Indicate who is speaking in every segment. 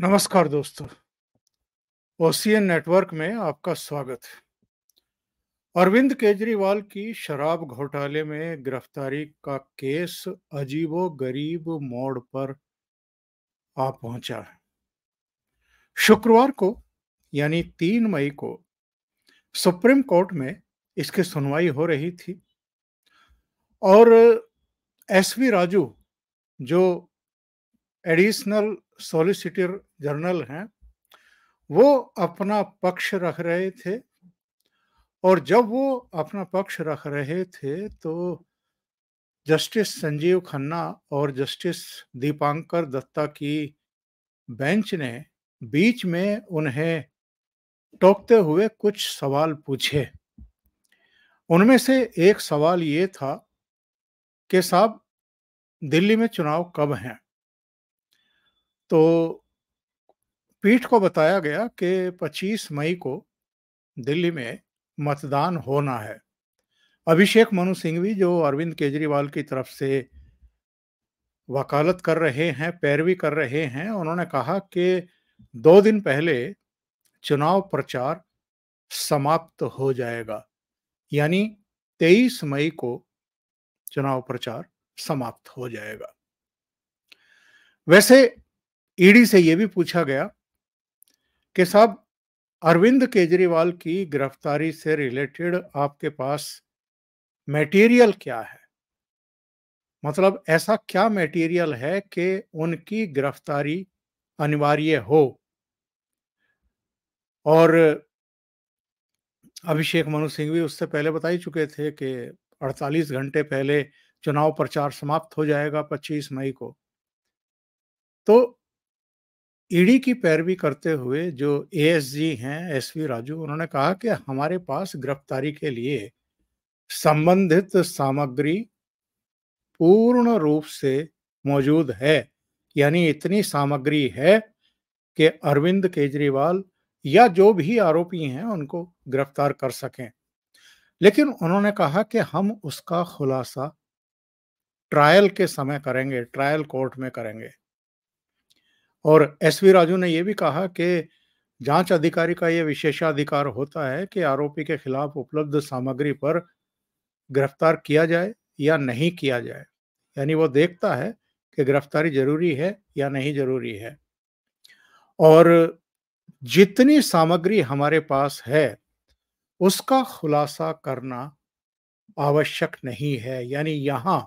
Speaker 1: नमस्कार दोस्तों OCN network में आपका स्वागत है अरविंद केजरीवाल की शराब घोटाले में गिरफ्तारी का केस अजीबो गरीब मोड़ पर आ पहुंचा है शुक्रवार को यानी तीन मई को सुप्रीम कोर्ट में इसकी सुनवाई हो रही थी और एसवी राजू जो एडिशनल सॉलिसिटर जर्नल हैं वो अपना पक्ष रख रहे थे और जब वो अपना पक्ष रख रहे थे तो जस्टिस संजीव खन्ना और जस्टिस दीपांकर दत्ता की बेंच ने बीच में उन्हें टोकते हुए कुछ सवाल पूछे उनमें से एक सवाल ये था कि साहब दिल्ली में चुनाव कब हैं तो पीठ को बताया गया कि 25 मई को दिल्ली में मतदान होना है अभिषेक मनु सिंघवी जो अरविंद केजरीवाल की तरफ से वकालत कर रहे हैं पैरवी कर रहे हैं उन्होंने कहा कि दो दिन पहले चुनाव प्रचार समाप्त हो जाएगा यानी 23 मई को चुनाव प्रचार समाप्त हो जाएगा वैसे ईडी से यह भी पूछा गया कि साहब अरविंद केजरीवाल की गिरफ्तारी से रिलेटेड आपके पास मटेरियल क्या है मतलब ऐसा क्या मटेरियल है कि उनकी गिरफ्तारी अनिवार्य हो और अभिषेक मनु सिंह भी उससे पहले बता ही चुके थे कि 48 घंटे पहले चुनाव प्रचार समाप्त हो जाएगा 25 मई को तो ईडी की पैरवी करते हुए जो जी हैं वी राजू उन्होंने कहा कि हमारे पास गिरफ्तारी के लिए संबंधित सामग्री पूर्ण रूप से मौजूद है यानी इतनी सामग्री है कि अरविंद केजरीवाल या जो भी आरोपी हैं उनको गिरफ्तार कर सकें लेकिन उन्होंने कहा कि हम उसका खुलासा ट्रायल के समय करेंगे ट्रायल कोर्ट में करेंगे और एस वी राजू ने यह भी कहा कि जांच अधिकारी का यह विशेषाधिकार होता है कि आरोपी के खिलाफ उपलब्ध सामग्री पर गिरफ्तार किया जाए या नहीं किया जाए यानी वो देखता है कि गिरफ्तारी जरूरी है या नहीं जरूरी है और जितनी सामग्री हमारे पास है उसका खुलासा करना आवश्यक नहीं है यानी यहाँ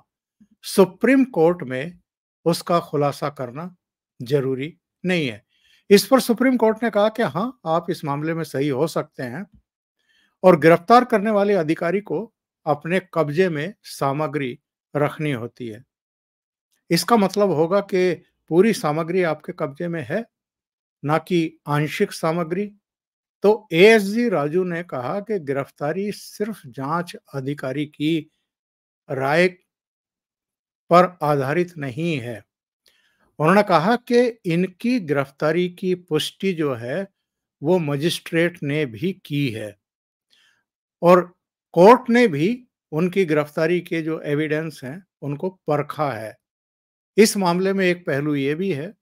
Speaker 1: सुप्रीम कोर्ट में उसका खुलासा करना जरूरी नहीं है इस पर सुप्रीम कोर्ट ने कहा कि हाँ आप इस मामले में सही हो सकते हैं और गिरफ्तार करने वाले अधिकारी को अपने कब्जे में सामग्री रखनी होती है इसका मतलब होगा कि पूरी सामग्री आपके कब्जे में है ना कि आंशिक सामग्री तो ए राजू ने कहा कि गिरफ्तारी सिर्फ जांच अधिकारी की राय पर आधारित नहीं है उन्होंने कहा कि इनकी गिरफ्तारी की पुष्टि जो है वो मजिस्ट्रेट ने भी की है और कोर्ट ने भी उनकी गिरफ्तारी के जो एविडेंस हैं उनको परखा है इस मामले में एक पहलू ये भी है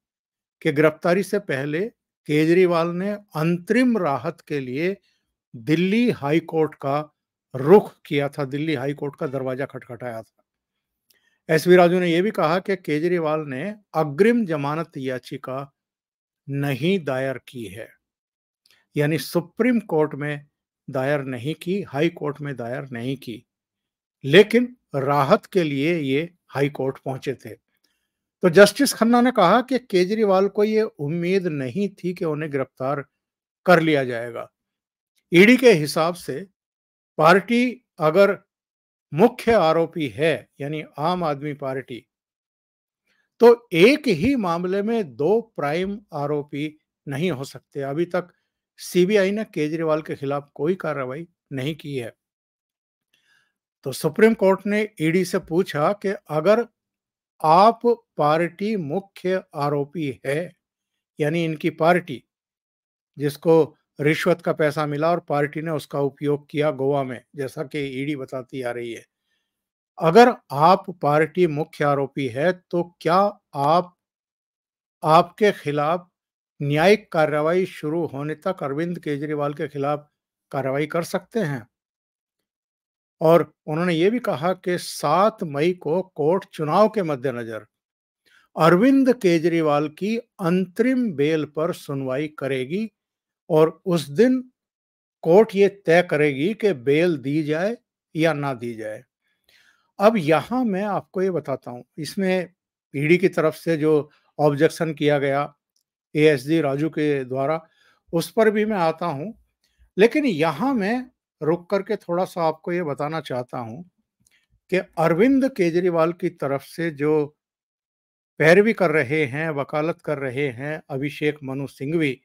Speaker 1: कि गिरफ्तारी से पहले केजरीवाल ने अंतरिम राहत के लिए दिल्ली हाई कोर्ट का रुख किया था दिल्ली हाई कोर्ट का दरवाजा खटखटाया था एस वी राजू ने यह भी कहा कि केजरीवाल ने अग्रिम जमानत याचिका नहीं दायर की है यानी सुप्रीम कोर्ट में दायर नहीं की हाई कोर्ट में दायर नहीं की लेकिन राहत के लिए ये हाई कोर्ट पहुंचे थे तो जस्टिस खन्ना ने कहा कि केजरीवाल को ये उम्मीद नहीं थी कि उन्हें गिरफ्तार कर लिया जाएगा ईडी के हिसाब से पार्टी अगर मुख्य आरोपी है यानी आम आदमी पार्टी तो एक ही मामले में दो प्राइम आरोपी नहीं हो सकते अभी तक सीबीआई ने केजरीवाल के खिलाफ कोई कार्रवाई नहीं की है तो सुप्रीम कोर्ट ने ईडी से पूछा कि अगर आप पार्टी मुख्य आरोपी है यानी इनकी पार्टी जिसको रिश्वत का पैसा मिला और पार्टी ने उसका उपयोग किया गोवा में जैसा कि ईडी बताती आ रही है अगर आप पार्टी मुख्य आरोपी है तो क्या आप आपके खिलाफ न्यायिक कार्रवाई शुरू होने तक अरविंद केजरीवाल के खिलाफ कार्रवाई कर सकते हैं और उन्होंने ये भी कहा कि सात मई को कोर्ट चुनाव के मद्देनजर अरविंद केजरीवाल की अंतरिम बेल पर सुनवाई करेगी और उस दिन कोर्ट ये तय करेगी कि बेल दी जाए या ना दी जाए अब यहाँ मैं आपको ये बताता हूँ इसमें ईडी की तरफ से जो ऑब्जेक्शन किया गया ए राजू के द्वारा उस पर भी मैं आता हूँ लेकिन यहाँ मैं रुक करके थोड़ा सा आपको ये बताना चाहता हूँ कि अरविंद केजरीवाल की तरफ से जो पैरवी कर रहे हैं वकालत कर रहे हैं अभिषेक मनु सिंघवी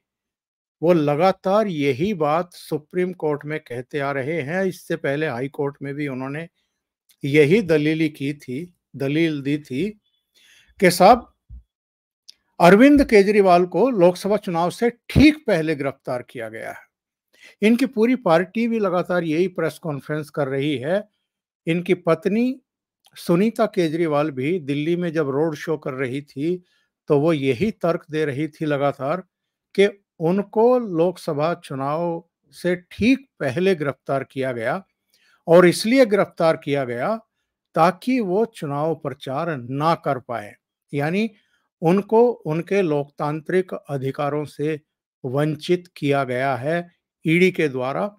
Speaker 1: वो लगातार यही बात सुप्रीम कोर्ट में कहते आ रहे हैं इससे पहले हाई कोर्ट में भी उन्होंने यही दलीली की थी दलील दी थी कि साहब अरविंद केजरीवाल को लोकसभा चुनाव से ठीक पहले गिरफ्तार किया गया है इनकी पूरी पार्टी भी लगातार यही प्रेस कॉन्फ्रेंस कर रही है इनकी पत्नी सुनीता केजरीवाल भी दिल्ली में जब रोड शो कर रही थी तो वो यही तर्क दे रही थी लगातार कि उनको लोकसभा चुनाव से ठीक पहले गिरफ्तार किया गया और इसलिए गिरफ्तार किया गया ताकि वो चुनाव प्रचार ना कर पाए यानी उनको उनके लोकतांत्रिक अधिकारों से वंचित किया गया है ईडी के द्वारा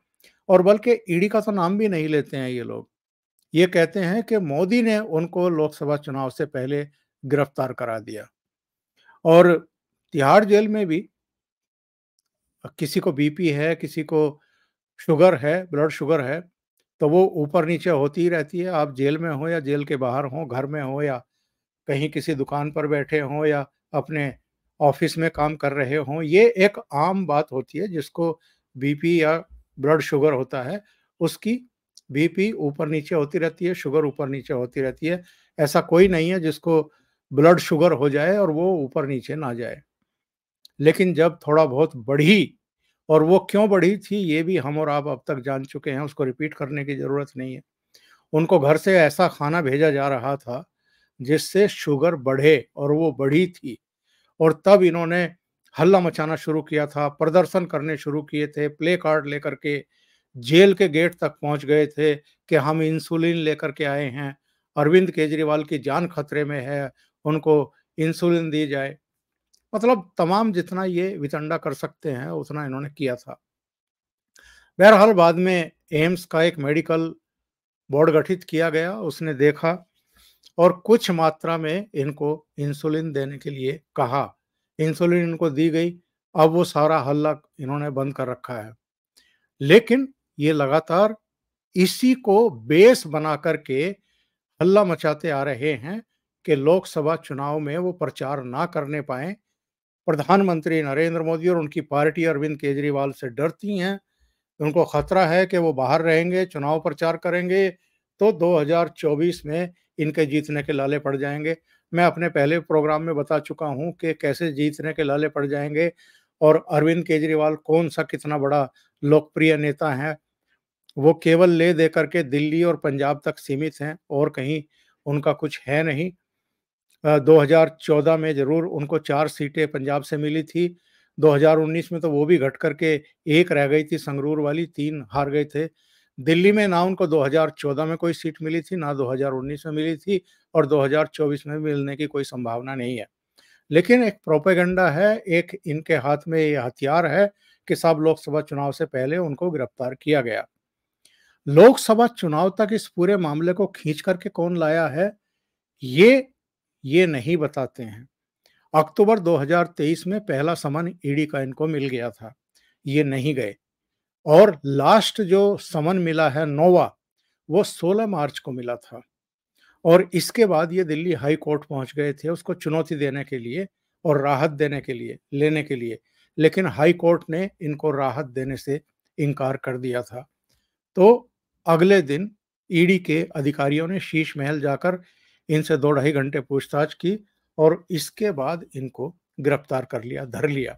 Speaker 1: और बल्कि ईडी का तो नाम भी नहीं लेते हैं ये लोग ये कहते हैं कि मोदी ने उनको लोकसभा चुनाव से पहले गिरफ्तार करा दिया और तिहाड़ जेल में भी किसी को बीपी है किसी को शुगर है ब्लड शुगर है तो वो ऊपर नीचे होती ही रहती है आप जेल में हो या जेल के बाहर हो घर में हो या कहीं किसी दुकान पर बैठे हों या अपने ऑफिस में काम कर रहे हों ये एक आम बात होती है जिसको बीपी या ब्लड शुगर होता है उसकी बीपी ऊपर नीचे होती रहती है शुगर ऊपर नीचे होती रहती है ऐसा कोई नहीं है जिसको ब्लड शुगर हो जाए और वो ऊपर नीचे ना जाए लेकिन जब थोड़ा बहुत बढ़ी और वो क्यों बढ़ी थी ये भी हम और आप अब तक जान चुके हैं उसको रिपीट करने की ज़रूरत नहीं है उनको घर से ऐसा खाना भेजा जा रहा था जिससे शुगर बढ़े और वो बढ़ी थी और तब इन्होंने हल्ला मचाना शुरू किया था प्रदर्शन करने शुरू किए थे प्ले कार्ड लेकर के जेल के गेट तक पहुंच गए थे कि हम इंसुलिन लेकर के आए हैं अरविंद केजरीवाल की जान खतरे में है उनको इंसुलिन दी जाए मतलब तमाम जितना ये वितंडा कर सकते हैं उतना इन्होंने किया था बहरहाल बाद में एम्स का एक मेडिकल बोर्ड गठित किया गया उसने देखा और कुछ मात्रा में इनको इंसुलिन देने के लिए कहा इंसुलिन इनको दी गई अब वो सारा हल्ला इन्होंने बंद कर रखा है लेकिन ये लगातार इसी को बेस बना करके हल्ला मचाते आ रहे हैं कि लोकसभा चुनाव में वो प्रचार ना करने पाए प्रधानमंत्री नरेंद्र मोदी और उनकी पार्टी अरविंद केजरीवाल से डरती हैं उनको खतरा है कि वो बाहर रहेंगे चुनाव प्रचार करेंगे तो 2024 में इनके जीतने के लाले पड़ जाएंगे मैं अपने पहले प्रोग्राम में बता चुका हूं कि कैसे जीतने के लाले पड़ जाएंगे और अरविंद केजरीवाल कौन सा कितना बड़ा लोकप्रिय नेता है वो केवल ले दे करके दिल्ली और पंजाब तक सीमित हैं और कहीं उनका कुछ है नहीं 2014 में जरूर उनको चार सीटें पंजाब से मिली थी 2019 में तो वो भी घट करके एक रह गई थी संगरूर वाली तीन हार गए थे दिल्ली में ना उनको 2014 में कोई सीट मिली थी ना 2019 में मिली थी और 2024 में मिलने की कोई संभावना नहीं है लेकिन एक प्रोपेगेंडा है एक इनके हाथ में ये हथियार है कि सब लोकसभा चुनाव से पहले उनको गिरफ्तार किया गया लोकसभा चुनाव तक इस पूरे मामले को खींच करके कौन लाया है ये ये नहीं बताते हैं अक्टूबर 2023 में पहला समन ईडी का इनको मिल गया था ये नहीं गए और लास्ट जो समन मिला है नोवा वो 16 मार्च को मिला था और इसके बाद ये दिल्ली हाई कोर्ट पहुंच गए थे उसको चुनौती देने के लिए और राहत देने के लिए लेने के लिए लेकिन हाई कोर्ट ने इनको राहत देने से इनकार कर दिया था तो अगले दिन ईडी के अधिकारियों ने शीश महल जाकर इनसे दो ढाई घंटे पूछताछ की और इसके बाद इनको गिरफ्तार कर लिया धर लिया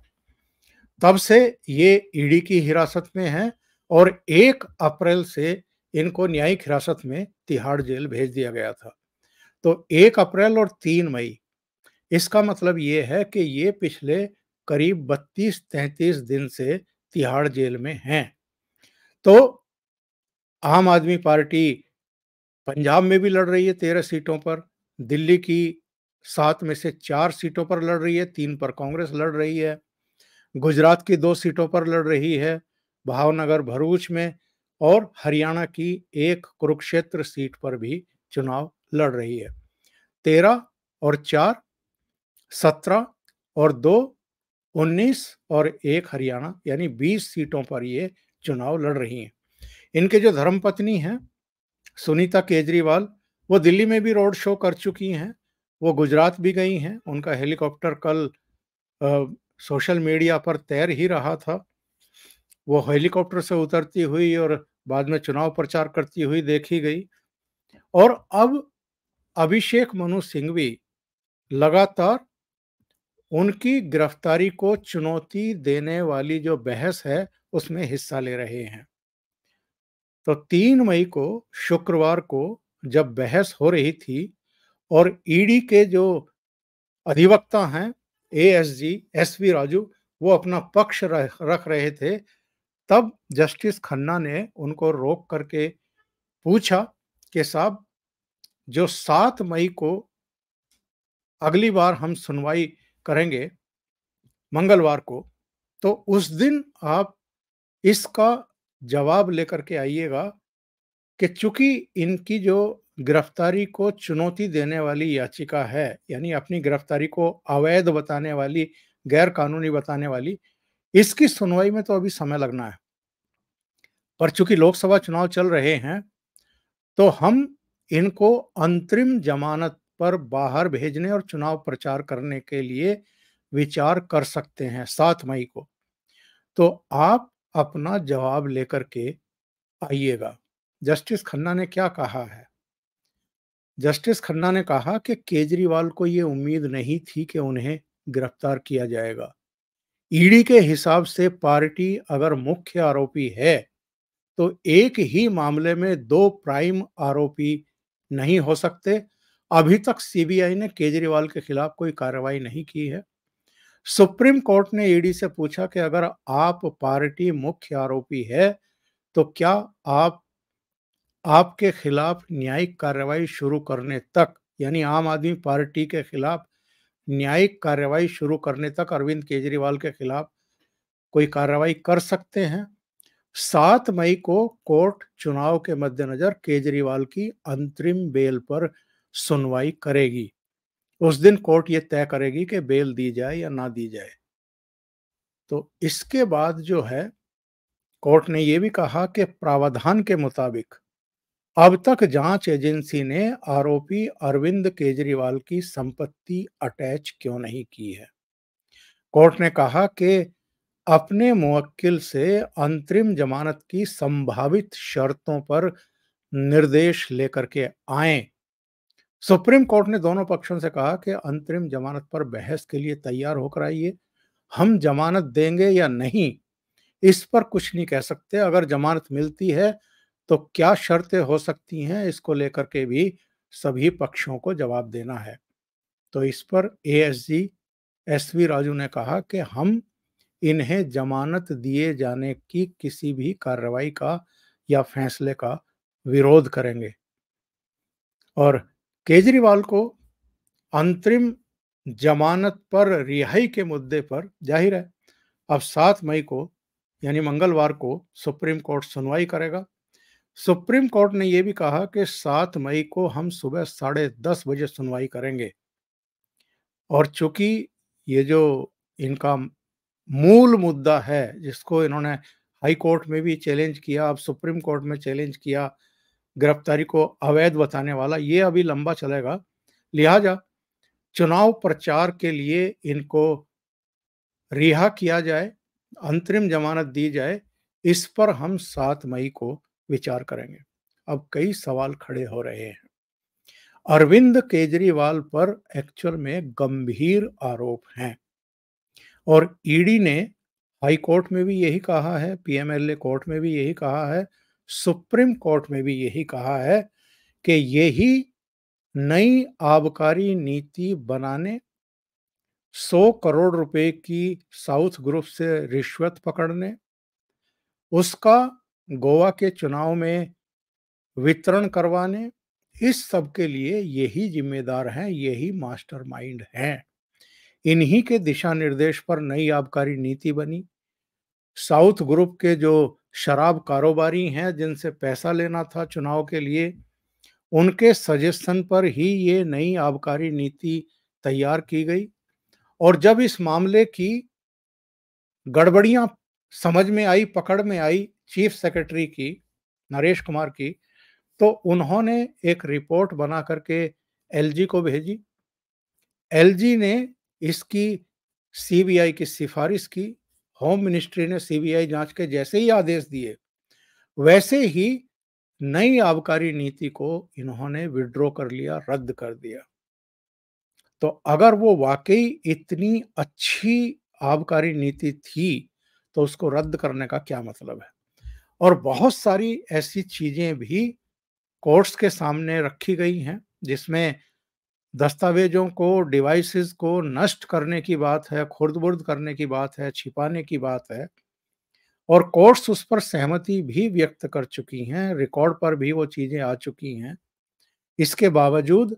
Speaker 1: तब से ये ईडी की हिरासत में है और एक अप्रैल से इनको न्यायिक हिरासत में तिहाड़ जेल भेज दिया गया था तो एक अप्रैल और तीन मई इसका मतलब ये है कि ये पिछले करीब बत्तीस तैतीस दिन से तिहाड़ जेल में हैं तो आम आदमी पार्टी पंजाब में भी लड़ रही है तेरह सीटों पर दिल्ली की सात में से चार सीटों पर लड़ रही है तीन पर कांग्रेस लड़ रही है गुजरात की दो सीटों पर लड़ रही है भावनगर भरूच में और हरियाणा की एक कुरुक्षेत्र सीट पर भी चुनाव लड़ रही है तेरह और चार सत्रह और दो उन्नीस और एक हरियाणा यानी बीस सीटों पर ये चुनाव लड़ रही हैं इनके जो धर्मपत्नी हैं सुनीता केजरीवाल वो दिल्ली में भी रोड शो कर चुकी हैं वो गुजरात भी गई हैं उनका हेलीकॉप्टर कल आ, सोशल मीडिया पर तैर ही रहा था वो हेलीकॉप्टर से उतरती हुई और बाद में चुनाव प्रचार करती हुई देखी गई और अब अभिषेक मनु सिंघवी लगातार उनकी गिरफ्तारी को चुनौती देने वाली जो बहस है उसमें हिस्सा ले रहे हैं तो तीन मई को शुक्रवार को जब बहस हो रही थी और ईडी e के जो अधिवक्ता हैं A S G S V Raju वो अपना पक्ष रख रहे थे तब जस्टिस खन्ना ने उनको रोक करके पूछा कि साहब जो सात मई को अगली बार हम सुनवाई करेंगे मंगलवार को तो उस दिन आप इसका जवाब लेकर के आइएगा कि चूंकि इनकी जो गिरफ्तारी को चुनौती देने वाली याचिका है यानी अपनी गिरफ्तारी को अवैध बताने वाली गैर कानूनी बताने वाली इसकी सुनवाई में तो अभी समय लगना है पर चूंकि लोकसभा चुनाव चल रहे हैं तो हम इनको अंतरिम जमानत पर बाहर भेजने और चुनाव प्रचार करने के लिए विचार कर सकते हैं सात मई को तो आप अपना जवाब लेकर के आइएगा जस्टिस खन्ना ने क्या कहा है जस्टिस खन्ना ने कहा कि केजरीवाल को ये उम्मीद नहीं थी कि उन्हें गिरफ्तार किया जाएगा ईडी के हिसाब से पार्टी अगर मुख्य आरोपी है तो एक ही मामले में दो प्राइम आरोपी नहीं हो सकते अभी तक सीबीआई ने केजरीवाल के खिलाफ कोई कार्रवाई नहीं की है सुप्रीम कोर्ट ने ईडी से पूछा कि अगर आप पार्टी मुख्य आरोपी है तो क्या आप आपके खिलाफ न्यायिक कार्रवाई शुरू करने तक यानी आम आदमी पार्टी के खिलाफ न्यायिक कार्रवाई शुरू करने तक अरविंद केजरीवाल के खिलाफ कोई कार्रवाई कर सकते हैं सात मई को कोर्ट चुनाव के मद्देनजर केजरीवाल की अंतरिम बेल पर सुनवाई करेगी उस दिन कोर्ट ये तय करेगी कि बेल दी जाए या ना दी जाए तो इसके बाद जो है कोर्ट ने यह भी कहा कि प्रावधान के मुताबिक अब तक जांच एजेंसी ने आरोपी अरविंद केजरीवाल की संपत्ति अटैच क्यों नहीं की है कोर्ट ने कहा कि अपने मुवक्किल से अंतरिम जमानत की संभावित शर्तों पर निर्देश लेकर के आए सुप्रीम कोर्ट ने दोनों पक्षों से कहा कि अंतरिम जमानत पर बहस के लिए तैयार होकर आइए हम जमानत देंगे या नहीं इस पर कुछ नहीं कह सकते अगर जमानत मिलती है तो क्या शर्तें हो सकती हैं इसको लेकर के भी सभी पक्षों को जवाब देना है तो इस पर S G S V Raju ने कहा कि हम इन्हें जमानत दिए जाने की किसी भी कार्रवाई का या फैसले का विरोध करेंगे और केजरीवाल को अंतरिम जमानत पर रिहाई के मुद्दे पर जाहिर है अब सात मई को यानी मंगलवार को सुप्रीम कोर्ट सुनवाई करेगा सुप्रीम कोर्ट ने यह भी कहा कि सात मई को हम सुबह साढ़े दस बजे सुनवाई करेंगे और चूंकि ये जो इनका मूल मुद्दा है जिसको इन्होंने हाई कोर्ट में भी चैलेंज किया अब सुप्रीम कोर्ट में चैलेंज किया गिरफ्तारी को अवैध बताने वाला ये अभी लंबा चलेगा लिहाजा चुनाव प्रचार के लिए इनको रिहा किया जाए अंतरिम जमानत दी जाए इस पर हम सात मई को विचार करेंगे अब कई सवाल खड़े हो रहे हैं अरविंद केजरीवाल पर एक्चुअल में गंभीर आरोप हैं और ईडी ने हाई कोर्ट में भी यही कहा है पीएमएलए कोर्ट में भी यही कहा है सुप्रीम कोर्ट में भी यही कहा है कि यही नई आबकारी नीति बनाने 100 करोड़ रुपए की साउथ ग्रुप से रिश्वत पकड़ने उसका गोवा के चुनाव में वितरण करवाने इस सब के लिए यही जिम्मेदार हैं यही मास्टरमाइंड हैं इन्हीं के दिशा निर्देश पर नई आबकारी नीति बनी साउथ ग्रुप के जो शराब कारोबारी हैं जिनसे पैसा लेना था चुनाव के लिए उनके सजेशन पर ही ये नई आबकारी नीति तैयार की गई और जब इस मामले की गड़बड़ियां समझ में आई पकड़ में आई चीफ सेक्रेटरी की नरेश कुमार की तो उन्होंने एक रिपोर्ट बना करके एलजी को भेजी एलजी ने इसकी सीबीआई की सिफारिश की होम मिनिस्ट्री ने सीबीआई जांच के जैसे ही आदेश दिए वैसे ही नई आबकारी नीति को इन्होंने विड्रॉ कर लिया रद्द कर दिया तो अगर वो वाकई इतनी अच्छी आबकारी नीति थी तो उसको रद्द करने का क्या मतलब है और बहुत सारी ऐसी चीजें भी कोर्ट्स के सामने रखी गई हैं जिसमें दस्तावेजों को डिवाइसेस को नष्ट करने की बात है खुर्द बुर्द करने की बात है छिपाने की बात है और कोर्ट्स उस पर सहमति भी व्यक्त कर चुकी हैं रिकॉर्ड पर भी वो चीज़ें आ चुकी हैं इसके बावजूद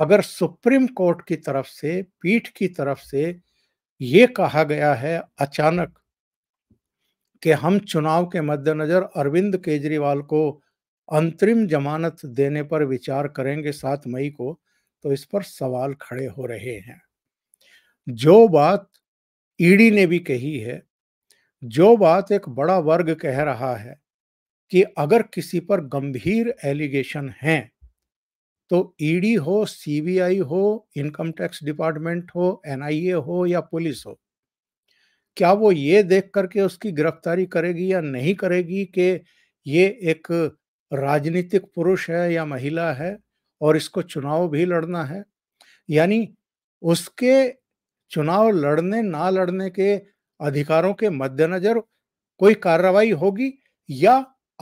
Speaker 1: अगर सुप्रीम कोर्ट की तरफ से पीठ की तरफ से ये कहा गया है अचानक कि हम चुनाव के मद्देनज़र अरविंद केजरीवाल को अंतरिम जमानत देने पर विचार करेंगे सात मई को तो इस पर सवाल खड़े हो रहे हैं जो बात ईडी ने भी कही है जो बात एक बड़ा वर्ग कह रहा है कि अगर किसी पर गंभीर एलिगेशन हैं तो ईडी हो सीबीआई हो इनकम टैक्स डिपार्टमेंट हो एनआईए हो या पुलिस हो क्या वो ये देख करके उसकी गिरफ्तारी करेगी या नहीं करेगी कि ये एक राजनीतिक पुरुष है या महिला है और इसको चुनाव भी लड़ना है यानी उसके चुनाव लड़ने ना लड़ने के अधिकारों के मद्देनजर कोई कार्रवाई होगी या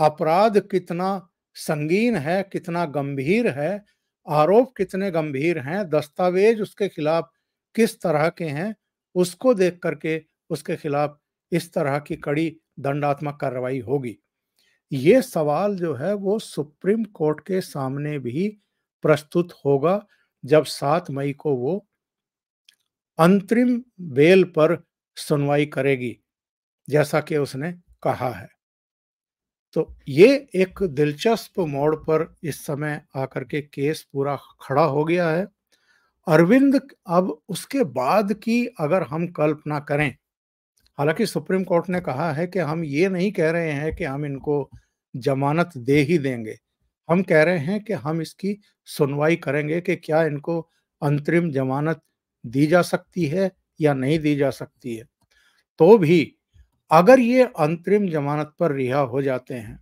Speaker 1: अपराध कितना संगीन है कितना गंभीर है आरोप कितने गंभीर हैं दस्तावेज उसके खिलाफ किस तरह के हैं उसको देख करके उसके खिलाफ इस तरह की कड़ी दंडात्मक कार्रवाई होगी ये सवाल जो है वो सुप्रीम कोर्ट के सामने भी प्रस्तुत होगा जब सात मई को वो अंतरिम बेल पर सुनवाई करेगी जैसा कि उसने कहा है तो ये एक दिलचस्प मोड़ पर इस समय आकर के केस पूरा खड़ा हो गया है अरविंद अब उसके बाद की अगर हम कल्पना करें हालांकि सुप्रीम कोर्ट ने कहा है कि हम ये नहीं कह रहे हैं कि हम इनको जमानत दे ही देंगे हम कह रहे हैं कि हम इसकी सुनवाई करेंगे कि क्या इनको अंतरिम जमानत दी जा सकती है या नहीं दी जा सकती है तो भी अगर ये अंतरिम जमानत पर रिहा हो जाते हैं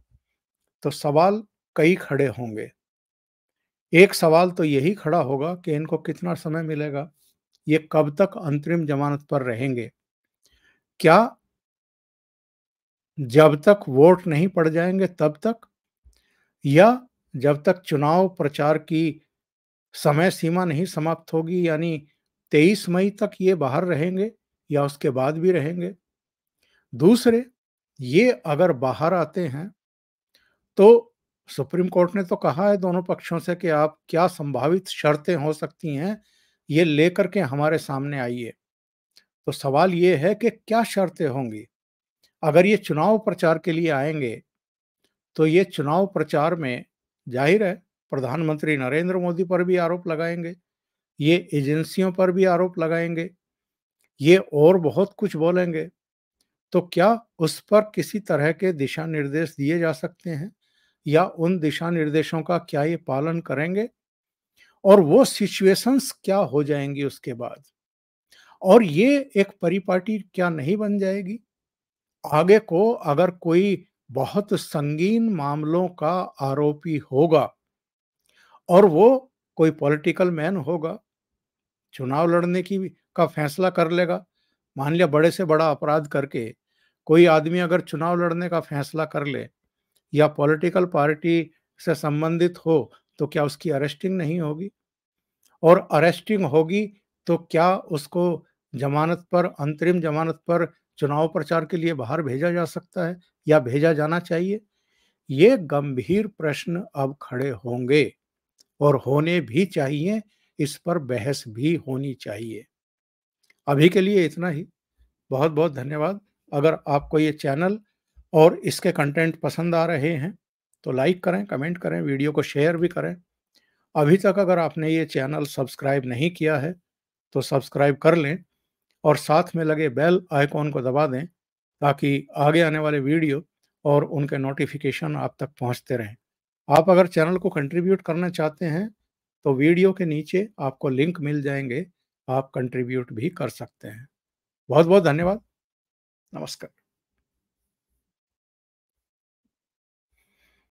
Speaker 1: तो सवाल कई खड़े होंगे एक सवाल तो यही खड़ा होगा कि इनको कितना समय मिलेगा ये कब तक अंतरिम जमानत पर रहेंगे क्या जब तक वोट नहीं पड़ जाएंगे तब तक या जब तक चुनाव प्रचार की समय सीमा नहीं समाप्त होगी यानी तेईस मई तक ये बाहर रहेंगे या उसके बाद भी रहेंगे दूसरे ये अगर बाहर आते हैं तो सुप्रीम कोर्ट ने तो कहा है दोनों पक्षों से कि आप क्या संभावित शर्तें हो सकती हैं ये लेकर के हमारे सामने आइए तो सवाल ये है कि क्या शर्तें होंगी अगर ये चुनाव प्रचार के लिए आएंगे तो ये चुनाव प्रचार में जाहिर है प्रधानमंत्री नरेंद्र मोदी पर भी आरोप लगाएंगे ये एजेंसियों पर भी आरोप लगाएंगे ये और बहुत कुछ बोलेंगे तो क्या उस पर किसी तरह के दिशा निर्देश दिए जा सकते हैं या उन दिशा निर्देशों का क्या ये पालन करेंगे और वो सिचुएशंस क्या हो जाएंगी उसके बाद और ये एक परिपाटी क्या नहीं बन जाएगी आगे को अगर कोई बहुत संगीन मामलों का आरोपी होगा और वो कोई पॉलिटिकल मैन होगा चुनाव लड़ने की का फैसला कर लेगा मान लिया बड़े से बड़ा अपराध करके कोई आदमी अगर चुनाव लड़ने का फैसला कर ले या पॉलिटिकल पार्टी से संबंधित हो तो क्या उसकी अरेस्टिंग नहीं होगी और अरेस्टिंग होगी तो क्या उसको जमानत पर अंतरिम जमानत पर चुनाव प्रचार के लिए बाहर भेजा जा सकता है या भेजा जाना चाहिए ये गंभीर प्रश्न अब खड़े होंगे और होने भी चाहिए इस पर बहस भी होनी चाहिए अभी के लिए इतना ही बहुत बहुत धन्यवाद अगर आपको ये चैनल और इसके कंटेंट पसंद आ रहे हैं तो लाइक करें कमेंट करें वीडियो को शेयर भी करें अभी तक अगर आपने ये चैनल सब्सक्राइब नहीं किया है तो सब्सक्राइब कर लें और साथ में लगे बेल आइकॉन को दबा दें ताकि आगे आने वाले वीडियो और उनके नोटिफिकेशन आप तक पहुंचते रहें आप अगर चैनल को कंट्रीब्यूट करना चाहते हैं तो वीडियो के नीचे आपको लिंक मिल जाएंगे आप कंट्रीब्यूट भी कर सकते हैं बहुत बहुत धन्यवाद नमस्कार